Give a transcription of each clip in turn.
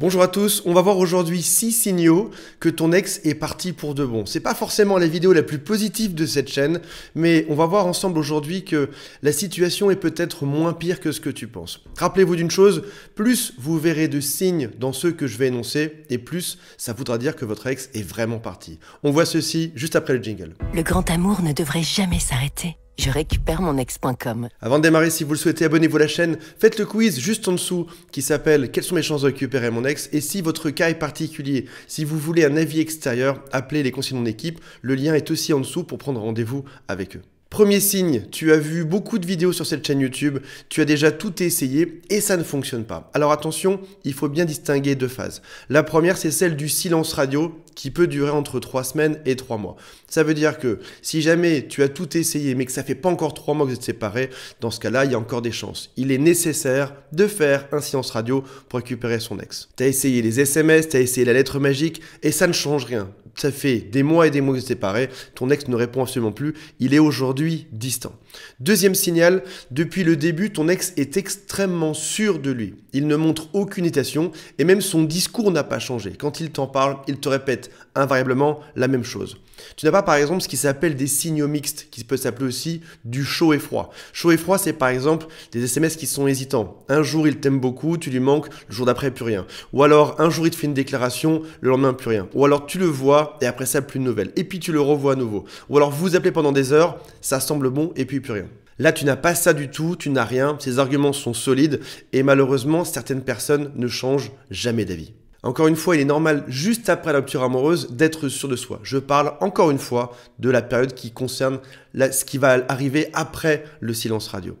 Bonjour à tous, on va voir aujourd'hui 6 signaux que ton ex est parti pour de bon. C'est pas forcément la vidéo la plus positive de cette chaîne, mais on va voir ensemble aujourd'hui que la situation est peut-être moins pire que ce que tu penses. Rappelez-vous d'une chose, plus vous verrez de signes dans ceux que je vais énoncer, et plus ça voudra dire que votre ex est vraiment parti. On voit ceci juste après le jingle. Le grand amour ne devrait jamais s'arrêter je récupère mon ex.com. Avant de démarrer, si vous le souhaitez, abonnez-vous à la chaîne, faites le quiz juste en dessous qui s'appelle Quelles sont mes chances de récupérer mon ex Et si votre cas est particulier, si vous voulez un avis extérieur, appelez les conseillers de mon équipe. Le lien est aussi en dessous pour prendre rendez-vous avec eux. Premier signe, tu as vu beaucoup de vidéos sur cette chaîne YouTube, tu as déjà tout essayé et ça ne fonctionne pas. Alors attention, il faut bien distinguer deux phases. La première, c'est celle du silence radio qui peut durer entre 3 semaines et 3 mois. Ça veut dire que si jamais tu as tout essayé mais que ça fait pas encore 3 mois que vous êtes séparés, dans ce cas-là, il y a encore des chances. Il est nécessaire de faire un silence radio pour récupérer son ex. Tu as essayé les SMS, tu as essayé la lettre magique et ça ne change rien. Ça fait des mois et des mois que vous êtes séparés, ton ex ne répond absolument plus, il est aujourd'hui distant. Deuxième signal, depuis le début, ton ex est extrêmement sûr de lui. Il ne montre aucune hésitation et même son discours n'a pas changé. Quand il t'en parle, il te répète invariablement la même chose. Tu n'as pas par exemple ce qui s'appelle des signaux mixtes, qui peut s'appeler aussi du chaud et froid. Chaud et froid, c'est par exemple des SMS qui sont hésitants. Un jour il t'aime beaucoup, tu lui manques, le jour d'après plus rien. Ou alors un jour il te fait une déclaration, le lendemain plus rien. Ou alors tu le vois et après ça plus de nouvelles. Et puis tu le revois à nouveau. Ou alors vous appelez pendant des heures, ça semble bon et puis rien. Là, tu n'as pas ça du tout, tu n'as rien, ces arguments sont solides et malheureusement, certaines personnes ne changent jamais d'avis. Encore une fois, il est normal, juste après la rupture amoureuse, d'être sûr de soi. Je parle encore une fois de la période qui concerne ce qui va arriver après le silence radio.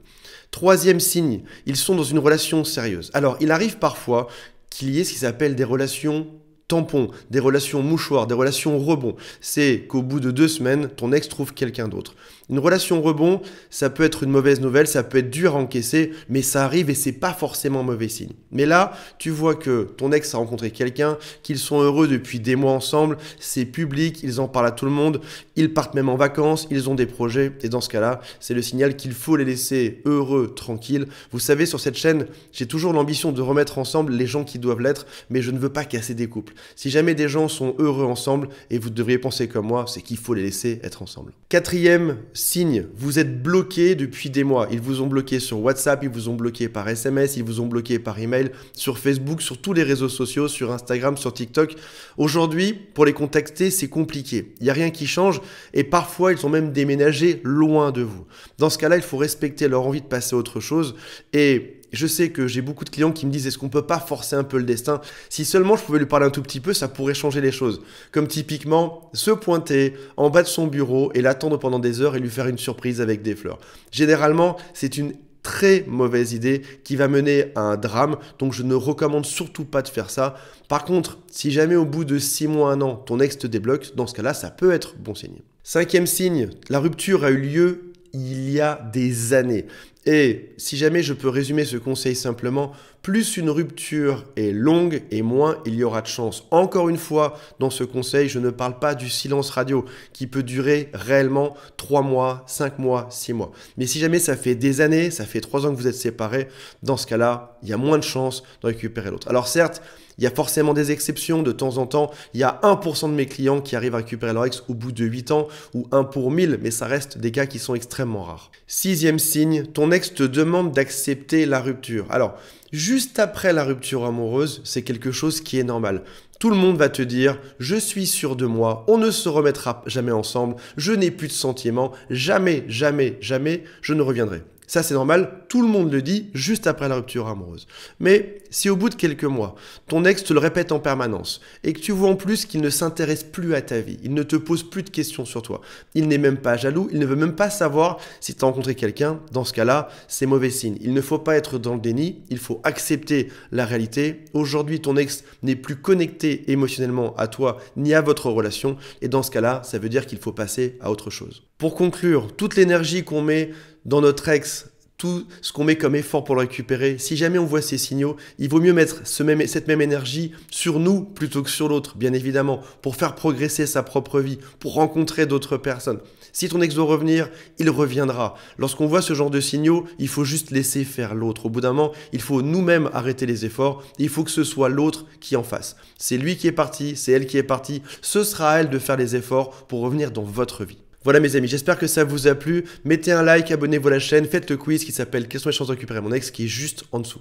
Troisième signe, ils sont dans une relation sérieuse. Alors, il arrive parfois qu'il y ait ce qui s'appelle des relations tampons, des relations mouchoirs, des relations rebonds. C'est qu'au bout de deux semaines, ton ex trouve quelqu'un d'autre. Une relation rebond, ça peut être une mauvaise nouvelle, ça peut être dur à encaisser, mais ça arrive et c'est pas forcément mauvais signe. Mais là, tu vois que ton ex a rencontré quelqu'un, qu'ils sont heureux depuis des mois ensemble, c'est public, ils en parlent à tout le monde, ils partent même en vacances, ils ont des projets, et dans ce cas-là, c'est le signal qu'il faut les laisser heureux, tranquilles. Vous savez, sur cette chaîne, j'ai toujours l'ambition de remettre ensemble les gens qui doivent l'être, mais je ne veux pas casser des couples. Si jamais des gens sont heureux ensemble, et vous devriez penser comme moi, c'est qu'il faut les laisser être ensemble. Quatrième signe, vous êtes bloqué depuis des mois. Ils vous ont bloqué sur WhatsApp, ils vous ont bloqué par SMS, ils vous ont bloqué par email, sur Facebook, sur tous les réseaux sociaux, sur Instagram, sur TikTok. Aujourd'hui, pour les contacter, c'est compliqué. Il n'y a rien qui change et parfois ils ont même déménagé loin de vous. Dans ce cas-là, il faut respecter leur envie de passer à autre chose et je sais que j'ai beaucoup de clients qui me disent est-ce qu'on peut pas forcer un peu le destin Si seulement je pouvais lui parler un tout petit peu, ça pourrait changer les choses. Comme typiquement se pointer en bas de son bureau et l'attendre pendant des heures et lui faire une surprise avec des fleurs. Généralement, c'est une très mauvaise idée qui va mener à un drame. Donc je ne recommande surtout pas de faire ça. Par contre, si jamais au bout de 6 mois, 1 an, ton ex te débloque, dans ce cas-là, ça peut être bon signe. Cinquième signe, la rupture a eu lieu il y a des années. Et si jamais je peux résumer ce conseil simplement, plus une rupture est longue et moins il y aura de chance. Encore une fois, dans ce conseil, je ne parle pas du silence radio qui peut durer réellement 3 mois, 5 mois, 6 mois. Mais si jamais ça fait des années, ça fait 3 ans que vous êtes séparés, dans ce cas-là, il y a moins de chance de récupérer l'autre. Alors certes, il y a forcément des exceptions de temps en temps. Il y a 1% de mes clients qui arrivent à récupérer leur ex au bout de 8 ans ou 1 pour 1000, mais ça reste des cas qui sont extrêmement rares. Sixième signe, ton ex te demande d'accepter la rupture. Alors, juste après la rupture amoureuse, c'est quelque chose qui est normal. Tout le monde va te dire je suis sûr de moi, on ne se remettra jamais ensemble, je n'ai plus de sentiments, jamais, jamais, jamais, je ne reviendrai. Ça c'est normal, tout le monde le dit juste après la rupture amoureuse. Mais si au bout de quelques mois, ton ex te le répète en permanence et que tu vois en plus qu'il ne s'intéresse plus à ta vie, il ne te pose plus de questions sur toi, il n'est même pas jaloux, il ne veut même pas savoir si tu as rencontré quelqu'un, dans ce cas-là, c'est mauvais signe. Il ne faut pas être dans le déni, il faut accepter la réalité. Aujourd'hui, ton ex n'est plus connecté émotionnellement à toi ni à votre relation et dans ce cas-là, ça veut dire qu'il faut passer à autre chose. Pour conclure, toute l'énergie qu'on met dans notre ex tout ce qu'on met comme effort pour le récupérer, si jamais on voit ces signaux, il vaut mieux mettre cette même énergie sur nous plutôt que sur l'autre, bien évidemment, pour faire progresser sa propre vie, pour rencontrer d'autres personnes. Si ton ex doit revenir, il reviendra. Lorsqu'on voit ce genre de signaux, il faut juste laisser faire l'autre. Au bout d'un moment, il faut nous-mêmes arrêter les efforts. Il faut que ce soit l'autre qui en fasse. C'est lui qui est parti, c'est elle qui est partie. Ce sera à elle de faire les efforts pour revenir dans votre vie. Voilà mes amis, j'espère que ça vous a plu. Mettez un like, abonnez-vous à la chaîne, faites le quiz qui s'appelle Quelles sont les chances récupérer mon ex qui est juste en dessous.